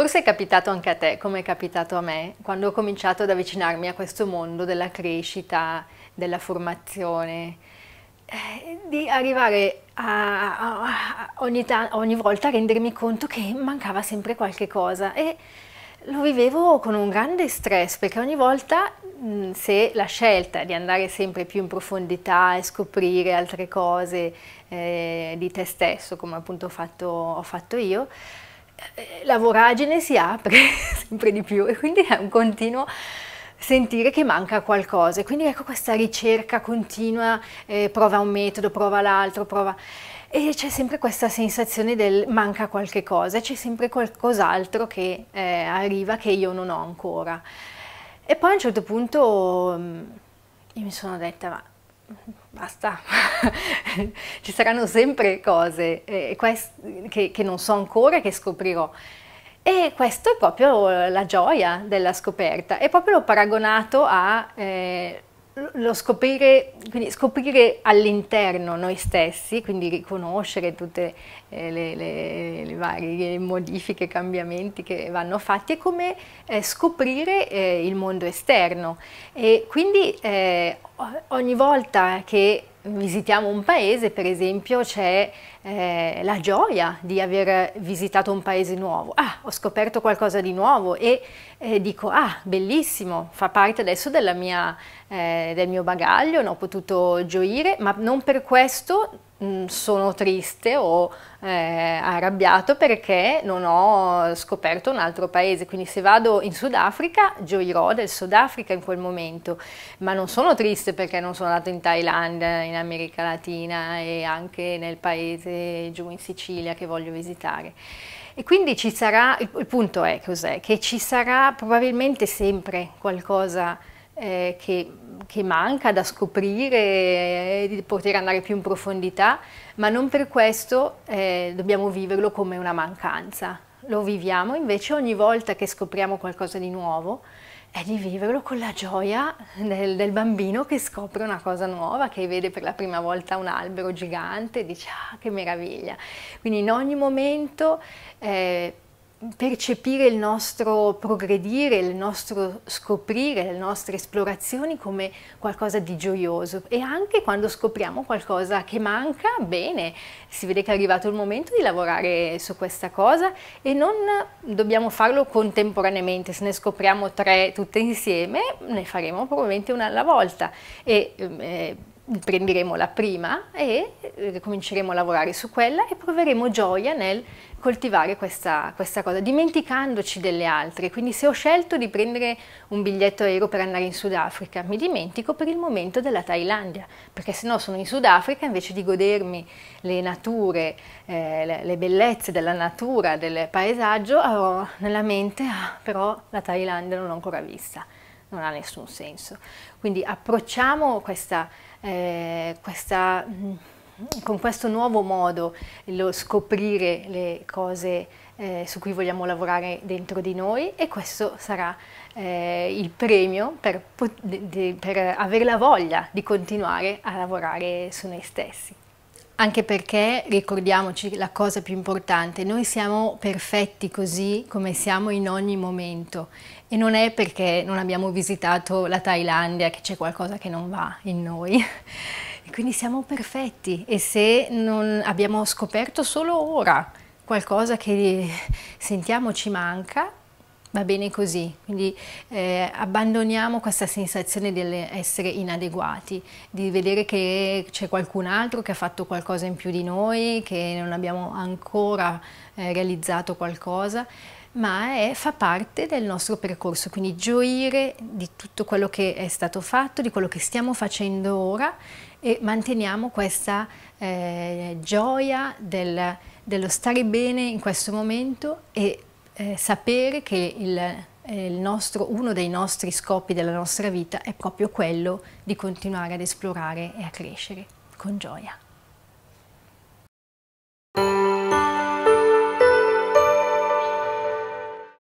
Forse è capitato anche a te, come è capitato a me, quando ho cominciato ad avvicinarmi a questo mondo della crescita, della formazione, eh, di arrivare a, a, a ogni, ogni volta a rendermi conto che mancava sempre qualche cosa e lo vivevo con un grande stress perché ogni volta mm, se la scelta di andare sempre più in profondità e scoprire altre cose eh, di te stesso come appunto ho fatto, ho fatto io, eh, la voragine si apre sempre di più e quindi è un continuo sentire che manca qualcosa e quindi ecco questa ricerca continua, eh, prova un metodo, prova l'altro, prova e c'è sempre questa sensazione del manca qualche cosa, c'è sempre qualcos'altro che eh, arriva che io non ho ancora. E poi a un certo punto mm, io mi sono detta ma basta, ci saranno sempre cose eh, che, che non so ancora e che scoprirò. E questa è proprio la gioia della scoperta, è proprio l'ho paragonato a... Eh, lo scoprire, scoprire all'interno noi stessi, quindi riconoscere tutte eh, le, le, le, varie modifiche, cambiamenti che vanno fatti, è come eh, scoprire eh, il mondo esterno. E quindi ogni volta che visitiamo un paese, per esempio, c'è eh, la gioia di aver visitato un paese nuovo. Ah, ho scoperto qualcosa di nuovo e eh, dico, ah, bellissimo, fa parte adesso mia, eh, del mio bagaglio, ne ho potuto gioire, ma non per questo Mm, sono triste o eh, arrabbiato perché non ho scoperto un altro paese. Quindi se vado in Sudafrica gioirò del Sudafrica in quel momento, ma non sono triste perché non sono andato in Thailandia, in America Latina e anche nel paese giù in Sicilia che voglio visitare. E quindi ci sarà, il, il punto è cos'è? Che ci sarà probabilmente sempre qualcosa eh, che che manca da scoprire, di poter andare più in profondità, ma non per questo eh, dobbiamo viverlo come una mancanza. Lo viviamo invece ogni volta che scopriamo qualcosa di nuovo, è di viverlo con la gioia del, del, bambino che scopre una cosa nuova, che vede per la prima volta un albero gigante e dice ah che meraviglia. Quindi in ogni momento... Eh, percepire il nostro progredire, il nostro scoprire, le nostre esplorazioni come qualcosa di gioioso e anche quando scopriamo qualcosa che manca, bene, si vede che è arrivato il momento di lavorare su questa cosa e non dobbiamo farlo contemporaneamente, se ne scopriamo tre tutte insieme ne faremo probabilmente una alla volta e ehm, eh, prenderemo la prima e eh, cominceremo a lavorare su quella e proveremo gioia nel coltivare questa, questa, cosa, dimenticandoci delle altre. Quindi se ho scelto di prendere un biglietto aereo per andare in Sudafrica, mi dimentico per il momento della Thailandia, perché se no sono in Sudafrica invece di godermi le nature, eh, le bellezze della natura, del paesaggio, avrò nella mente, ah, però la Thailandia non l'ho ancora vista non ha nessun senso. Quindi approcciamo questa, eh, questa, mm, con questo nuovo modo lo scoprire le cose eh, su cui vogliamo lavorare dentro di noi e questo sarà eh, il premio per, per avere la voglia di continuare a lavorare su noi stessi. Anche perché, ricordiamoci la cosa più importante, noi siamo perfetti così come siamo in ogni momento e non è perché non abbiamo visitato la Thailandia che c'è qualcosa che non va in noi. E quindi siamo perfetti e se non abbiamo scoperto solo ora qualcosa che sentiamo ci manca, va bene così, quindi eh, abbandoniamo questa sensazione di essere inadeguati, di vedere che c'è qualcun altro che ha fatto qualcosa in più di noi, che non abbiamo ancora eh, realizzato qualcosa, ma è, fa parte del nostro percorso, quindi gioire di tutto quello che è stato fatto, di quello che stiamo facendo ora e manteniamo questa eh, gioia del, dello stare bene in questo momento e eh, sapere che eh, il, nostro, uno dei nostri scopi della nostra vita è proprio quello di continuare ad esplorare e a crescere con gioia.